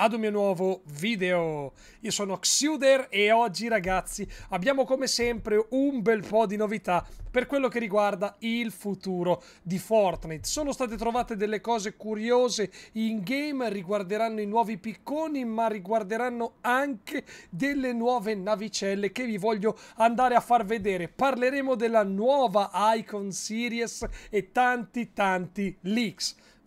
ad un mio nuovo video. Io sono Xuder e oggi ragazzi abbiamo come sempre un bel po' di novità per quello che riguarda il futuro di Fortnite. Sono state trovate delle cose curiose in game, riguarderanno i nuovi picconi ma riguarderanno anche delle nuove navicelle che vi voglio andare a far vedere. Parleremo della nuova Icon Series e tanti tanti leaks.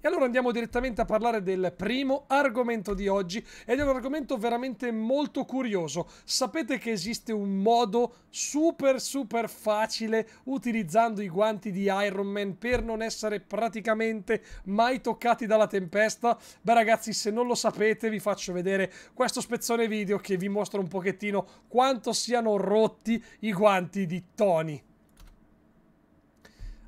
E allora andiamo direttamente a parlare del primo argomento di oggi ed è un argomento veramente molto curioso. Sapete che esiste un modo super super facile utilizzando i guanti di Iron Man per non essere praticamente mai toccati dalla tempesta? Beh ragazzi se non lo sapete vi faccio vedere questo spezzone video che vi mostra un pochettino quanto siano rotti i guanti di Tony.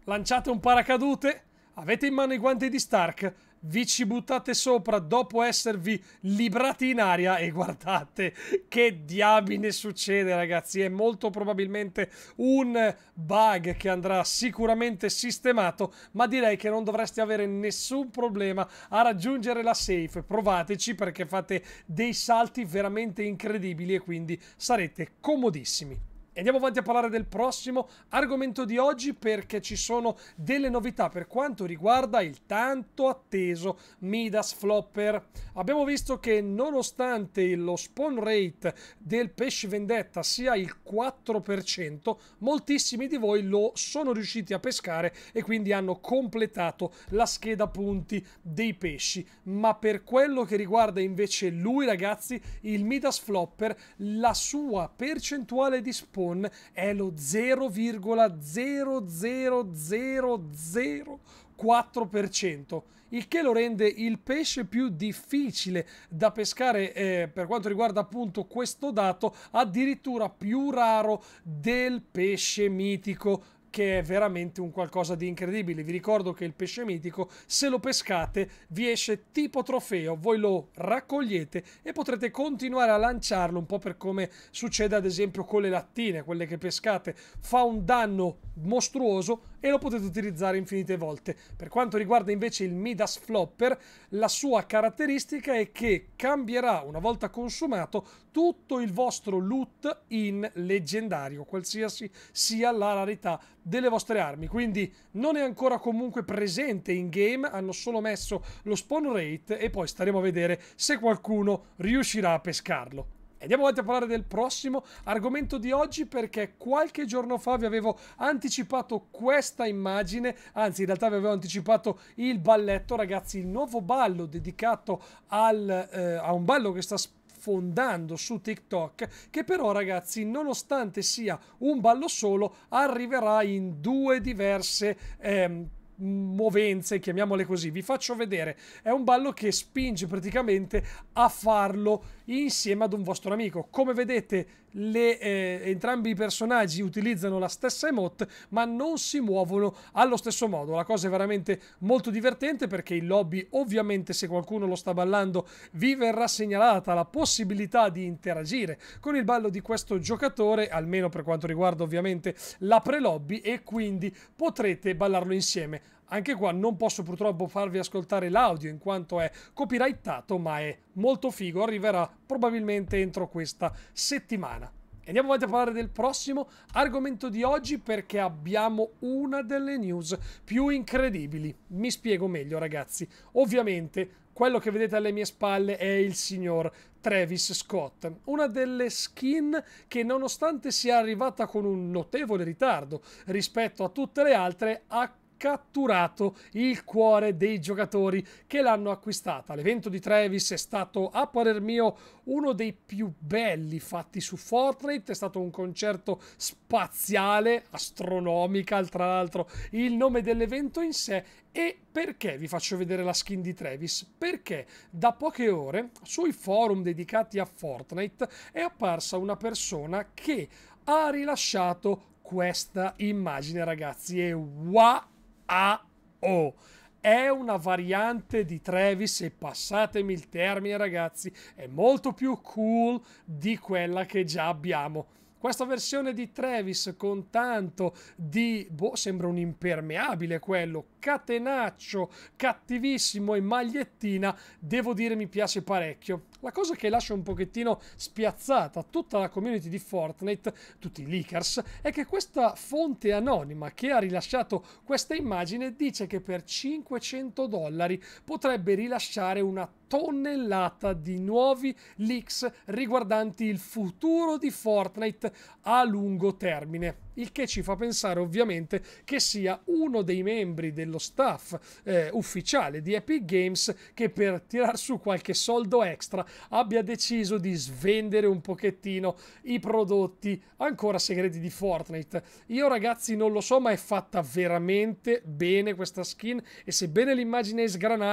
Lanciate un paracadute Avete in mano i guanti di Stark? Vi ci buttate sopra dopo esservi librati in aria e guardate che diabine succede ragazzi. È molto probabilmente un bug che andrà sicuramente sistemato ma direi che non dovreste avere nessun problema a raggiungere la safe. Provateci perché fate dei salti veramente incredibili e quindi sarete comodissimi andiamo avanti a parlare del prossimo argomento di oggi perché ci sono delle novità per quanto riguarda il tanto atteso Midas Flopper. Abbiamo visto che nonostante lo spawn rate del pesce vendetta sia il 4%, moltissimi di voi lo sono riusciti a pescare e quindi hanno completato la scheda punti dei pesci. Ma per quello che riguarda invece lui ragazzi, il Midas Flopper, la sua percentuale di spawn Moon è lo 0,00004%, il che lo rende il pesce più difficile da pescare eh, per quanto riguarda appunto questo dato, addirittura più raro del pesce mitico che è veramente un qualcosa di incredibile. Vi ricordo che il pesce mitico, se lo pescate, vi esce tipo trofeo, voi lo raccogliete e potrete continuare a lanciarlo, un po' per come succede ad esempio con le lattine, quelle che pescate. Fa un danno mostruoso, e lo potete utilizzare infinite volte. Per quanto riguarda invece il Midas Flopper, la sua caratteristica è che cambierà una volta consumato tutto il vostro loot in leggendario, qualsiasi sia la rarità delle vostre armi. Quindi non è ancora comunque presente in game, hanno solo messo lo spawn rate e poi staremo a vedere se qualcuno riuscirà a pescarlo. Andiamo avanti a parlare del prossimo argomento di oggi perché qualche giorno fa vi avevo anticipato questa immagine, anzi in realtà vi avevo anticipato il balletto, ragazzi, il nuovo ballo dedicato al, eh, a un ballo che sta fondando su TikTok che però ragazzi nonostante sia un ballo solo arriverà in due diverse ehm, movenze, chiamiamole così. Vi faccio vedere. È un ballo che spinge praticamente a farlo insieme ad un vostro amico. Come vedete, le, eh, entrambi i personaggi utilizzano la stessa emote, ma non si muovono allo stesso modo. La cosa è veramente molto divertente perché in lobby, ovviamente, se qualcuno lo sta ballando, vi verrà segnalata la possibilità di interagire con il ballo di questo giocatore, almeno per quanto riguarda ovviamente la pre-lobby, e quindi potrete ballarlo insieme anche qua non posso purtroppo farvi ascoltare l'audio in quanto è copyrightato, ma è molto figo, arriverà probabilmente entro questa settimana. andiamo avanti a parlare del prossimo argomento di oggi perché abbiamo una delle news più incredibili. Mi spiego meglio ragazzi. Ovviamente quello che vedete alle mie spalle è il signor Travis Scott, una delle skin che nonostante sia arrivata con un notevole ritardo rispetto a tutte le altre ha catturato il cuore dei giocatori che l'hanno acquistata. L'evento di Travis è stato, a parer mio, uno dei più belli fatti su Fortnite. È stato un concerto spaziale, astronomical, tra l'altro, il nome dell'evento in sé. E perché vi faccio vedere la skin di Travis? Perché da poche ore sui forum dedicati a Fortnite è apparsa una persona che ha rilasciato questa immagine, ragazzi, e wow! AO è una variante di Travis e passatemi il termine ragazzi, è molto più cool di quella che già abbiamo. Questa versione di Travis con tanto di, boh, sembra un impermeabile quello, catenaccio, cattivissimo e magliettina, devo dire mi piace parecchio. La cosa che lascia un pochettino spiazzata tutta la community di Fortnite, tutti i leakers, è che questa fonte anonima che ha rilasciato questa immagine dice che per 500 dollari potrebbe rilasciare una tonnellata di nuovi leaks riguardanti il futuro di Fortnite a lungo termine il che ci fa pensare ovviamente che sia uno dei membri dello staff eh, ufficiale di Epic Games che per tirar su qualche soldo extra abbia deciso di svendere un pochettino i prodotti ancora segreti di Fortnite. Io ragazzi non lo so ma è fatta veramente bene questa skin e sebbene l'immagine è sgranata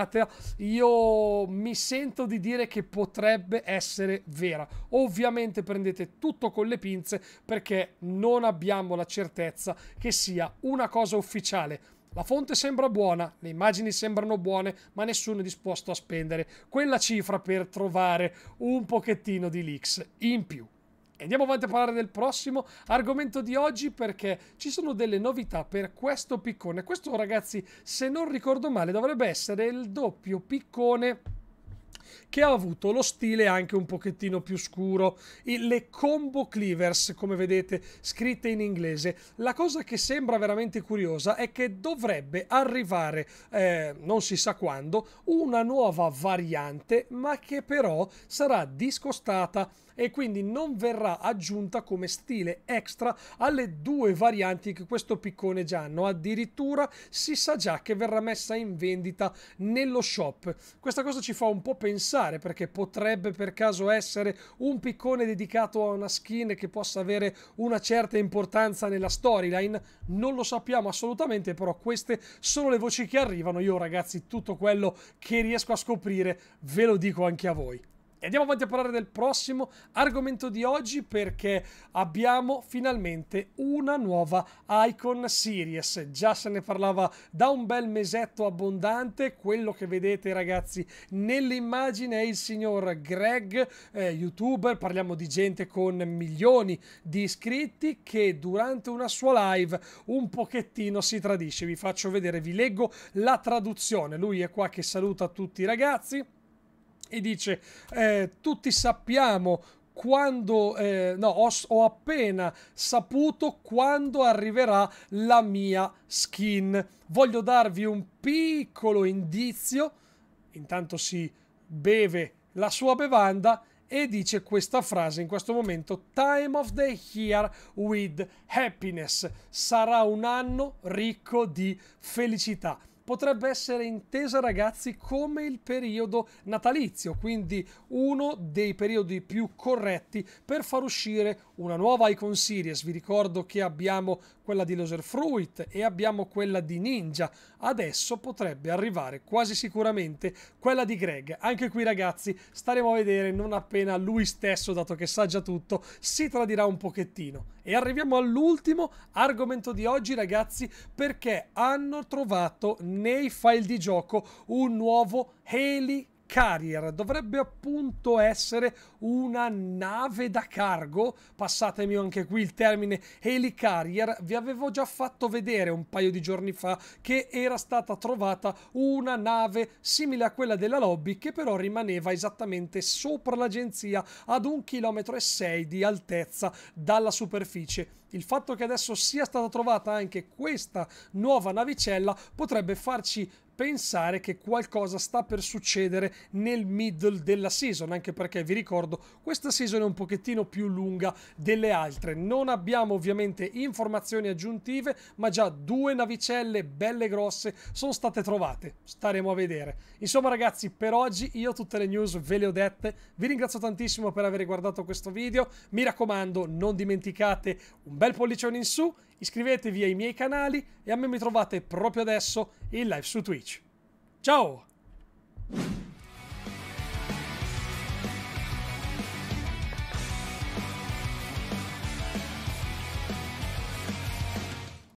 io mi sento di dire che potrebbe essere vera. Ovviamente prendete tutto con le pinze perché non abbiamo la certezza che sia una cosa ufficiale. La fonte sembra buona, le immagini sembrano buone, ma nessuno è disposto a spendere quella cifra per trovare un pochettino di leaks in più. andiamo avanti a parlare del prossimo argomento di oggi perché ci sono delle novità per questo piccone. Questo ragazzi, se non ricordo male, dovrebbe essere il doppio piccone che ha avuto lo stile anche un pochettino più scuro, le combo cleavers come vedete scritte in inglese. La cosa che sembra veramente curiosa è che dovrebbe arrivare, eh, non si sa quando, una nuova variante ma che però sarà discostata e quindi non verrà aggiunta come stile extra alle due varianti che questo piccone già hanno. Addirittura si sa già che verrà messa in vendita nello shop. Questa cosa ci fa un po' pensare perché potrebbe per caso essere un piccone dedicato a una skin che possa avere una certa importanza nella storyline. Non lo sappiamo assolutamente, però queste sono le voci che arrivano. Io ragazzi tutto quello che riesco a scoprire ve lo dico anche a voi. E andiamo avanti a parlare del prossimo argomento di oggi perché abbiamo finalmente una nuova Icon Series. Già se ne parlava da un bel mesetto abbondante. Quello che vedete ragazzi nell'immagine è il signor Greg, eh, youtuber, parliamo di gente con milioni di iscritti che durante una sua live un pochettino si tradisce. Vi faccio vedere, vi leggo la traduzione. Lui è qua che saluta tutti i ragazzi e dice eh, tutti sappiamo quando eh, no, ho, ho, appena saputo quando arriverà la mia skin. Voglio darvi un piccolo indizio. Intanto si beve la sua bevanda e dice questa frase in questo momento: Time of the year with happiness. Sarà un anno ricco di felicità potrebbe essere intesa ragazzi come il periodo natalizio, quindi uno dei periodi più corretti per far uscire una nuova Icon Series. Vi ricordo che abbiamo quella di Loser Fruit e abbiamo quella di Ninja. Adesso potrebbe arrivare quasi sicuramente quella di Greg. Anche qui ragazzi staremo a vedere non appena lui stesso, dato che sa già tutto, si tradirà un pochettino. E arriviamo all'ultimo argomento di oggi ragazzi perché hanno trovato nei file di gioco un nuovo Haley Carrier dovrebbe appunto essere una nave da cargo, passatemi anche qui il termine helicarrier, vi avevo già fatto vedere un paio di giorni fa che era stata trovata una nave simile a quella della lobby che però rimaneva esattamente sopra l'agenzia ad un chilometro e sei di altezza dalla superficie. Il fatto che adesso sia stata trovata anche questa nuova navicella potrebbe farci pensare che qualcosa sta per succedere nel middle della season, anche perché vi ricordo questa season è un pochettino più lunga delle altre. Non abbiamo ovviamente informazioni aggiuntive, ma già due navicelle belle grosse sono state trovate. Staremo a vedere. Insomma ragazzi, per oggi io tutte le news ve le ho dette. Vi ringrazio tantissimo per aver guardato questo video. Mi raccomando, non dimenticate un bel pollicione in su iscrivetevi ai miei canali e a me mi trovate proprio adesso in live su Twitch. Ciao!